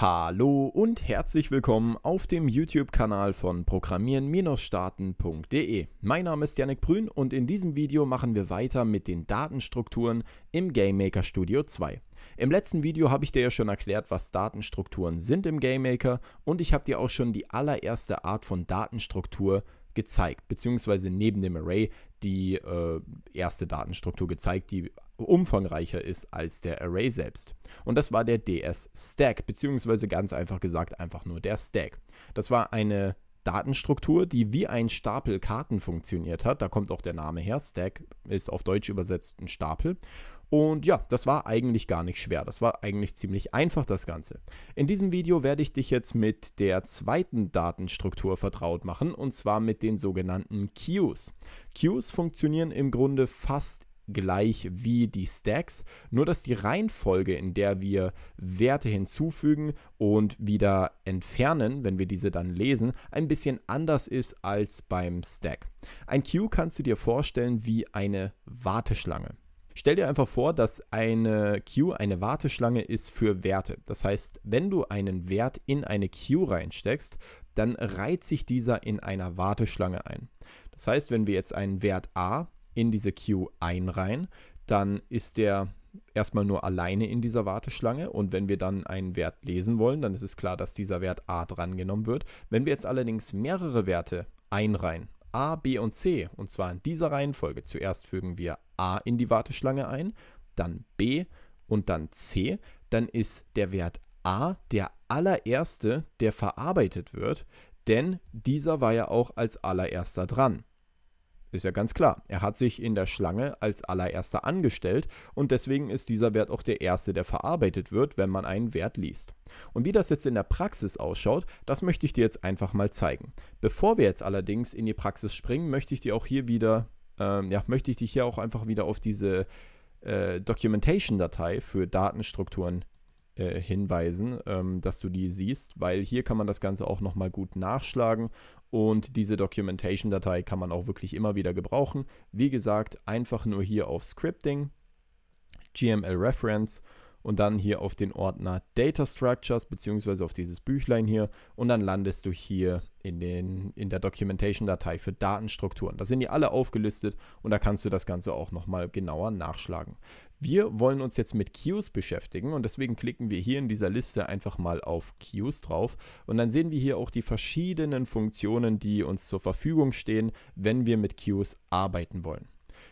Hallo und herzlich willkommen auf dem YouTube-Kanal von programmieren-starten.de. Mein Name ist Janik Brün und in diesem Video machen wir weiter mit den Datenstrukturen im GameMaker Studio 2. Im letzten Video habe ich dir ja schon erklärt, was Datenstrukturen sind im GameMaker und ich habe dir auch schon die allererste Art von Datenstruktur gezeigt, beziehungsweise neben dem Array die äh, erste Datenstruktur gezeigt, die umfangreicher ist als der Array selbst. Und das war der DS-Stack, beziehungsweise ganz einfach gesagt einfach nur der Stack. Das war eine Datenstruktur, die wie ein Stapel Karten funktioniert hat. Da kommt auch der Name her. Stack ist auf Deutsch übersetzt ein Stapel. Und ja, das war eigentlich gar nicht schwer. Das war eigentlich ziemlich einfach, das Ganze. In diesem Video werde ich dich jetzt mit der zweiten Datenstruktur vertraut machen, und zwar mit den sogenannten Queues. Queues funktionieren im Grunde fast gleich wie die Stacks, nur dass die Reihenfolge, in der wir Werte hinzufügen und wieder entfernen, wenn wir diese dann lesen, ein bisschen anders ist als beim Stack. Ein Queue kannst du dir vorstellen wie eine Warteschlange. Stell dir einfach vor, dass eine Queue eine Warteschlange ist für Werte. Das heißt, wenn du einen Wert in eine Queue reinsteckst, dann reiht sich dieser in einer Warteschlange ein. Das heißt, wenn wir jetzt einen Wert A in diese Queue einreihen, dann ist der erstmal nur alleine in dieser Warteschlange und wenn wir dann einen Wert lesen wollen, dann ist es klar, dass dieser Wert A drangenommen wird. Wenn wir jetzt allerdings mehrere Werte einreihen, A, B und C, und zwar in dieser Reihenfolge. Zuerst fügen wir A in die Warteschlange ein, dann B und dann C. Dann ist der Wert A der allererste, der verarbeitet wird, denn dieser war ja auch als allererster dran. Ist ja ganz klar. Er hat sich in der Schlange als allererster angestellt und deswegen ist dieser Wert auch der erste, der verarbeitet wird, wenn man einen Wert liest. Und wie das jetzt in der Praxis ausschaut, das möchte ich dir jetzt einfach mal zeigen. Bevor wir jetzt allerdings in die Praxis springen, möchte ich dir auch hier wieder, ähm, ja, möchte ich dich hier auch einfach wieder auf diese äh, Documentation-Datei für Datenstrukturen äh, hinweisen, ähm, dass du die siehst, weil hier kann man das Ganze auch nochmal gut nachschlagen und diese Documentation-Datei kann man auch wirklich immer wieder gebrauchen. Wie gesagt, einfach nur hier auf Scripting, GML Reference und dann hier auf den Ordner Data Structures beziehungsweise auf dieses Büchlein hier und dann landest du hier in, den, in der Documentation-Datei für Datenstrukturen. Da sind die alle aufgelistet und da kannst du das Ganze auch nochmal genauer nachschlagen. Wir wollen uns jetzt mit Queues beschäftigen und deswegen klicken wir hier in dieser Liste einfach mal auf Queues drauf und dann sehen wir hier auch die verschiedenen Funktionen, die uns zur Verfügung stehen, wenn wir mit Queues arbeiten wollen.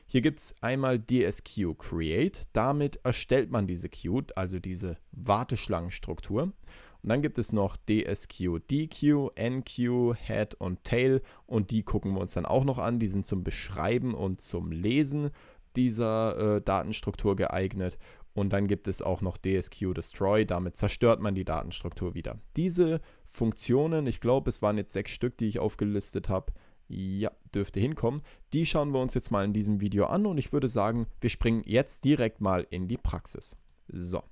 Hier gibt es einmal DSQ Create. Damit erstellt man diese Queue, also diese Warteschlangenstruktur. Und dann gibt es noch DSQ, DQ, NQ, Head und Tail. Und die gucken wir uns dann auch noch an. Die sind zum Beschreiben und zum Lesen dieser äh, Datenstruktur geeignet. Und dann gibt es auch noch DSQ Destroy, damit zerstört man die Datenstruktur wieder. Diese Funktionen, ich glaube, es waren jetzt sechs Stück, die ich aufgelistet habe, ja, dürfte hinkommen. Die schauen wir uns jetzt mal in diesem Video an und ich würde sagen, wir springen jetzt direkt mal in die Praxis. So.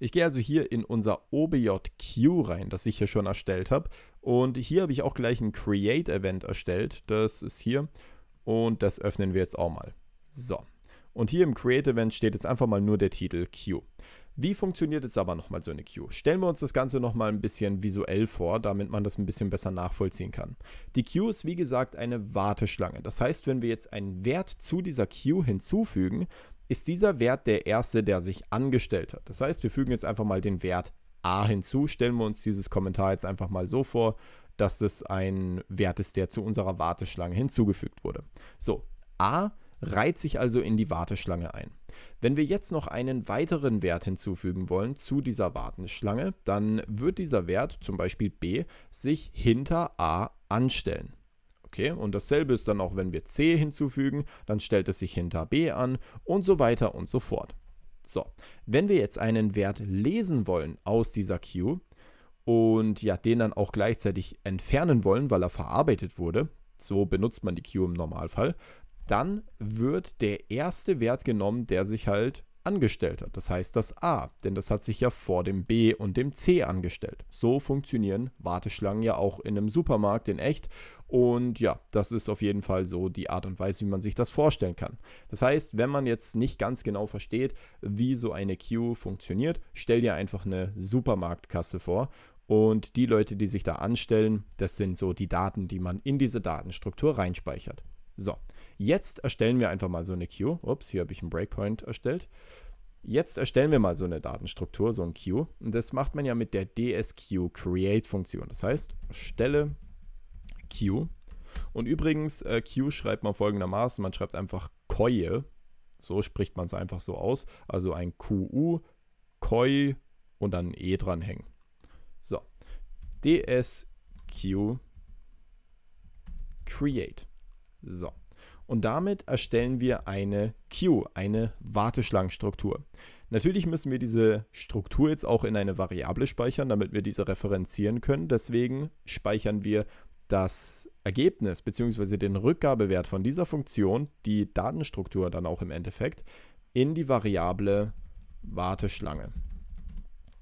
Ich gehe also hier in unser OBJQ rein, das ich hier schon erstellt habe. Und hier habe ich auch gleich ein Create-Event erstellt. Das ist hier. Und das öffnen wir jetzt auch mal. So. Und hier im Create-Event steht jetzt einfach mal nur der Titel Q. Wie funktioniert jetzt aber nochmal so eine Queue? Stellen wir uns das Ganze nochmal ein bisschen visuell vor, damit man das ein bisschen besser nachvollziehen kann. Die Queue ist wie gesagt eine Warteschlange. Das heißt, wenn wir jetzt einen Wert zu dieser Queue hinzufügen, ist dieser Wert der erste, der sich angestellt hat. Das heißt, wir fügen jetzt einfach mal den Wert a hinzu. Stellen wir uns dieses Kommentar jetzt einfach mal so vor, dass es ein Wert ist, der zu unserer Warteschlange hinzugefügt wurde. So, a reiht sich also in die Warteschlange ein. Wenn wir jetzt noch einen weiteren Wert hinzufügen wollen zu dieser Wartenschlange, dann wird dieser Wert, zum Beispiel b, sich hinter a anstellen. Okay, und dasselbe ist dann auch, wenn wir c hinzufügen, dann stellt es sich hinter b an und so weiter und so fort. So, wenn wir jetzt einen Wert lesen wollen aus dieser Queue und ja, den dann auch gleichzeitig entfernen wollen, weil er verarbeitet wurde, so benutzt man die Queue im Normalfall, dann wird der erste Wert genommen, der sich halt angestellt hat. Das heißt das A, denn das hat sich ja vor dem B und dem C angestellt. So funktionieren Warteschlangen ja auch in einem Supermarkt in echt. Und ja, das ist auf jeden Fall so die Art und Weise, wie man sich das vorstellen kann. Das heißt, wenn man jetzt nicht ganz genau versteht, wie so eine Queue funktioniert, stell dir einfach eine Supermarktkasse vor und die Leute, die sich da anstellen, das sind so die Daten, die man in diese Datenstruktur reinspeichert. So, Jetzt erstellen wir einfach mal so eine Queue. Ups, hier habe ich einen Breakpoint erstellt. Jetzt erstellen wir mal so eine Datenstruktur, so ein Queue. Und das macht man ja mit der dsq-create-Funktion. Das heißt, stelle Queue. Und übrigens, äh, Queue schreibt man folgendermaßen. Man schreibt einfach Keue. So spricht man es einfach so aus. Also ein QU, Koi und dann E dranhängen. So, dsq create. So, und damit erstellen wir eine Queue, eine Warteschlangenstruktur. Natürlich müssen wir diese Struktur jetzt auch in eine Variable speichern, damit wir diese referenzieren können. Deswegen speichern wir das Ergebnis bzw. den Rückgabewert von dieser Funktion, die Datenstruktur dann auch im Endeffekt, in die Variable Warteschlange.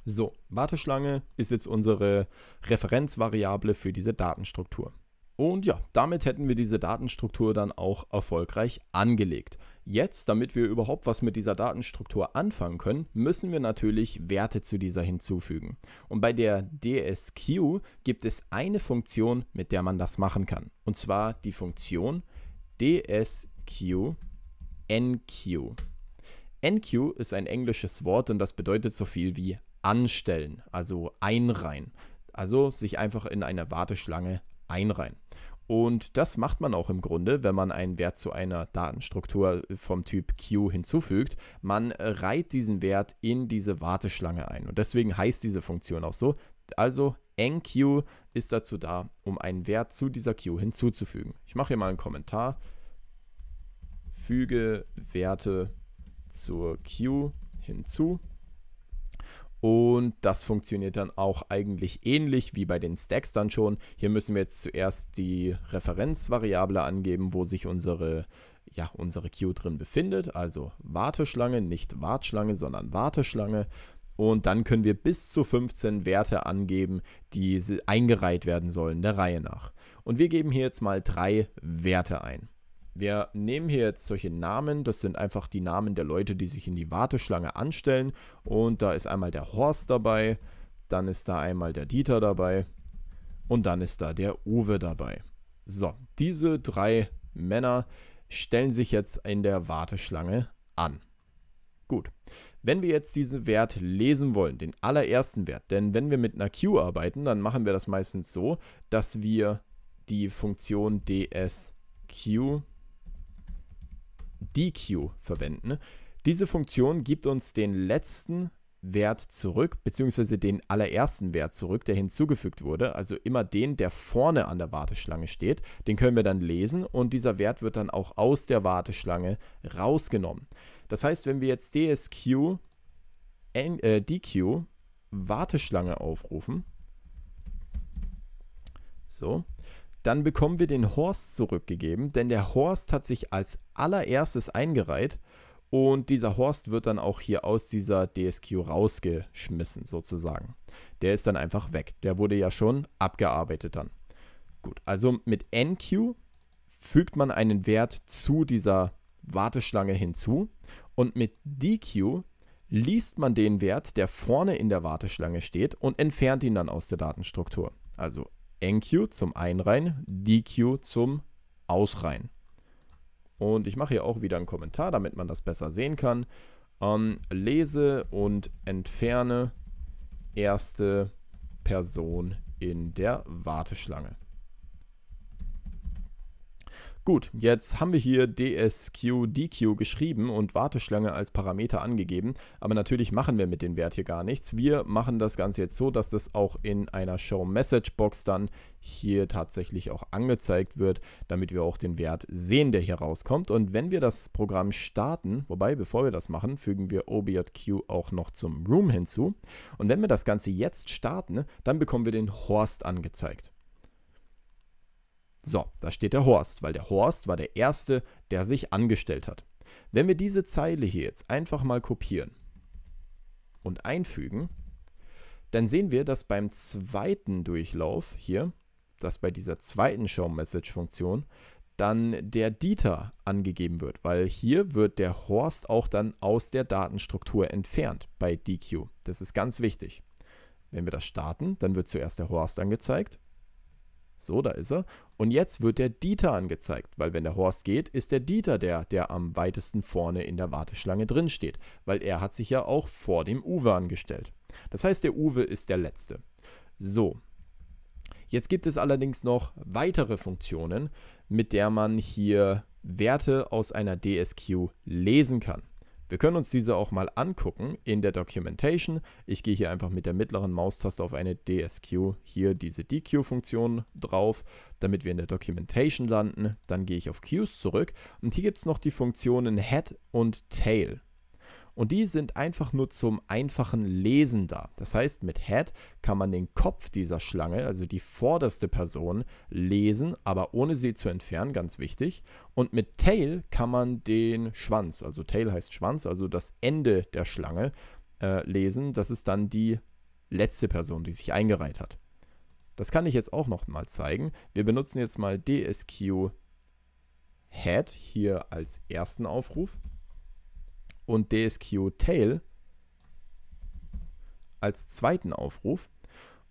So, Warteschlange ist jetzt unsere Referenzvariable für diese Datenstruktur. Und ja, damit hätten wir diese Datenstruktur dann auch erfolgreich angelegt. Jetzt, damit wir überhaupt was mit dieser Datenstruktur anfangen können, müssen wir natürlich Werte zu dieser hinzufügen. Und bei der DSQ gibt es eine Funktion, mit der man das machen kann. Und zwar die Funktion DSQNQ. NQ ist ein englisches Wort und das bedeutet so viel wie anstellen, also einreihen. Also sich einfach in eine Warteschlange einreihen. Und das macht man auch im Grunde, wenn man einen Wert zu einer Datenstruktur äh, vom Typ Q hinzufügt. Man äh, reiht diesen Wert in diese Warteschlange ein. Und deswegen heißt diese Funktion auch so. Also NQ ist dazu da, um einen Wert zu dieser Q hinzuzufügen. Ich mache hier mal einen Kommentar. Füge Werte zur Q hinzu. Und das funktioniert dann auch eigentlich ähnlich wie bei den Stacks dann schon. Hier müssen wir jetzt zuerst die Referenzvariable angeben, wo sich unsere, ja, unsere Queue drin befindet. Also Warteschlange, nicht Wartschlange, sondern Warteschlange. Und dann können wir bis zu 15 Werte angeben, die eingereiht werden sollen, der Reihe nach. Und wir geben hier jetzt mal drei Werte ein. Wir nehmen hier jetzt solche Namen, das sind einfach die Namen der Leute, die sich in die Warteschlange anstellen. Und da ist einmal der Horst dabei, dann ist da einmal der Dieter dabei und dann ist da der Uwe dabei. So, diese drei Männer stellen sich jetzt in der Warteschlange an. Gut. Wenn wir jetzt diesen Wert lesen wollen, den allerersten Wert, denn wenn wir mit einer Queue arbeiten, dann machen wir das meistens so, dass wir die Funktion dsQ DQ verwenden. Diese Funktion gibt uns den letzten Wert zurück, beziehungsweise den allerersten Wert zurück, der hinzugefügt wurde, also immer den, der vorne an der Warteschlange steht. Den können wir dann lesen und dieser Wert wird dann auch aus der Warteschlange rausgenommen. Das heißt, wenn wir jetzt DSQ, äh, DQ, Warteschlange aufrufen, so, dann bekommen wir den Horst zurückgegeben, denn der Horst hat sich als allererstes eingereiht und dieser Horst wird dann auch hier aus dieser DSQ rausgeschmissen, sozusagen. Der ist dann einfach weg. Der wurde ja schon abgearbeitet dann. Gut, also mit NQ fügt man einen Wert zu dieser Warteschlange hinzu und mit DQ liest man den Wert, der vorne in der Warteschlange steht und entfernt ihn dann aus der Datenstruktur. Also NQ zum Einreihen, DQ zum Ausreihen. Und ich mache hier auch wieder einen Kommentar, damit man das besser sehen kann. Ähm, lese und entferne erste Person in der Warteschlange. Gut, jetzt haben wir hier DSQDQ geschrieben und Warteschlange als Parameter angegeben, aber natürlich machen wir mit dem Wert hier gar nichts. Wir machen das Ganze jetzt so, dass das auch in einer Show Message Box dann hier tatsächlich auch angezeigt wird, damit wir auch den Wert sehen, der hier rauskommt. Und wenn wir das Programm starten, wobei bevor wir das machen, fügen wir OBJQ auch noch zum Room hinzu. Und wenn wir das Ganze jetzt starten, dann bekommen wir den Horst angezeigt. So, da steht der Horst, weil der Horst war der Erste, der sich angestellt hat. Wenn wir diese Zeile hier jetzt einfach mal kopieren und einfügen, dann sehen wir, dass beim zweiten Durchlauf hier, dass bei dieser zweiten Show-Message-Funktion dann der Dieter angegeben wird, weil hier wird der Horst auch dann aus der Datenstruktur entfernt bei DQ. Das ist ganz wichtig. Wenn wir das starten, dann wird zuerst der Horst angezeigt so, da ist er. Und jetzt wird der Dieter angezeigt, weil wenn der Horst geht, ist der Dieter der, der am weitesten vorne in der Warteschlange drin steht, weil er hat sich ja auch vor dem Uwe angestellt. Das heißt, der Uwe ist der Letzte. So. Jetzt gibt es allerdings noch weitere Funktionen, mit der man hier Werte aus einer DSQ lesen kann. Wir können uns diese auch mal angucken in der Documentation. Ich gehe hier einfach mit der mittleren Maustaste auf eine DSQ, hier diese DQ-Funktion drauf, damit wir in der Documentation landen. Dann gehe ich auf Queues zurück und hier gibt es noch die Funktionen Head und Tail. Und die sind einfach nur zum einfachen Lesen da. Das heißt, mit Head kann man den Kopf dieser Schlange, also die vorderste Person, lesen, aber ohne sie zu entfernen, ganz wichtig. Und mit Tail kann man den Schwanz, also Tail heißt Schwanz, also das Ende der Schlange, äh, lesen. Das ist dann die letzte Person, die sich eingereiht hat. Das kann ich jetzt auch noch mal zeigen. Wir benutzen jetzt mal DSQ Head hier als ersten Aufruf und DSQ Tail als zweiten Aufruf.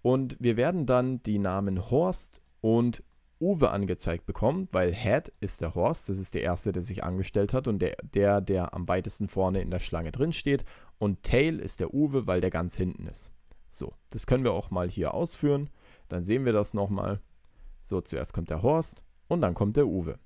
Und wir werden dann die Namen Horst und Uwe angezeigt bekommen, weil Head ist der Horst, das ist der erste, der sich angestellt hat und der, der, der am weitesten vorne in der Schlange drin steht. Und Tail ist der Uwe, weil der ganz hinten ist. So, das können wir auch mal hier ausführen. Dann sehen wir das nochmal. So, zuerst kommt der Horst und dann kommt der Uwe.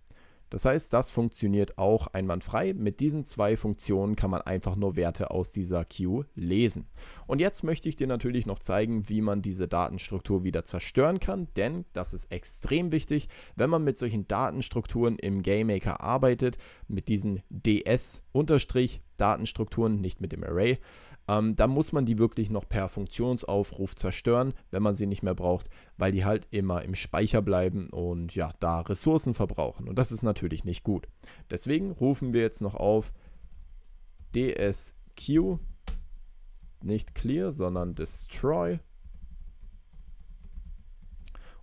Das heißt, das funktioniert auch einwandfrei. Mit diesen zwei Funktionen kann man einfach nur Werte aus dieser Queue lesen. Und jetzt möchte ich dir natürlich noch zeigen, wie man diese Datenstruktur wieder zerstören kann, denn das ist extrem wichtig, wenn man mit solchen Datenstrukturen im GameMaker arbeitet, mit diesen DS-Datenstrukturen, nicht mit dem Array, ähm, dann muss man die wirklich noch per Funktionsaufruf zerstören, wenn man sie nicht mehr braucht, weil die halt immer im Speicher bleiben und ja, da Ressourcen verbrauchen. Und das ist natürlich nicht gut. Deswegen rufen wir jetzt noch auf dsq, nicht clear, sondern destroy.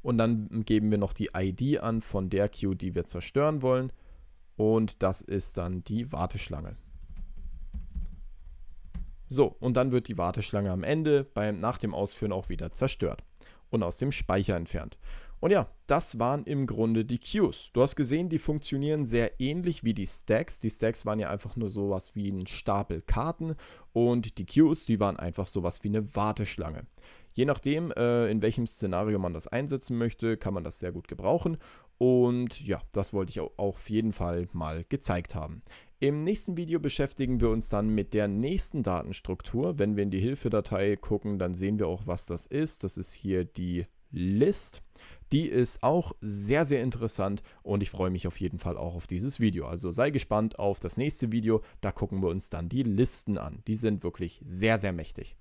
Und dann geben wir noch die ID an von der Queue, die wir zerstören wollen. Und das ist dann die Warteschlange. So, und dann wird die Warteschlange am Ende beim, nach dem Ausführen auch wieder zerstört und aus dem Speicher entfernt. Und ja, das waren im Grunde die Queues. Du hast gesehen, die funktionieren sehr ähnlich wie die Stacks. Die Stacks waren ja einfach nur sowas wie ein Stapel Karten und die Queues, die waren einfach sowas wie eine Warteschlange. Je nachdem, äh, in welchem Szenario man das einsetzen möchte, kann man das sehr gut gebrauchen. Und ja, das wollte ich auch auf jeden Fall mal gezeigt haben. Im nächsten Video beschäftigen wir uns dann mit der nächsten Datenstruktur. Wenn wir in die Hilfedatei gucken, dann sehen wir auch, was das ist. Das ist hier die List. Die ist auch sehr, sehr interessant und ich freue mich auf jeden Fall auch auf dieses Video. Also sei gespannt auf das nächste Video, da gucken wir uns dann die Listen an. Die sind wirklich sehr, sehr mächtig.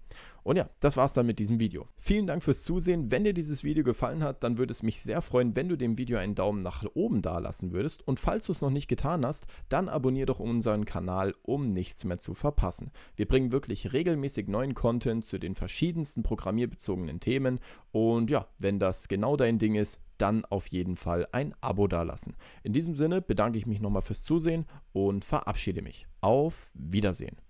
Und ja, das war's dann mit diesem Video. Vielen Dank fürs Zusehen. Wenn dir dieses Video gefallen hat, dann würde es mich sehr freuen, wenn du dem Video einen Daumen nach oben dalassen würdest. Und falls du es noch nicht getan hast, dann abonniere doch unseren Kanal, um nichts mehr zu verpassen. Wir bringen wirklich regelmäßig neuen Content zu den verschiedensten programmierbezogenen Themen. Und ja, wenn das genau dein Ding ist, dann auf jeden Fall ein Abo dalassen. In diesem Sinne bedanke ich mich nochmal fürs Zusehen und verabschiede mich. Auf Wiedersehen.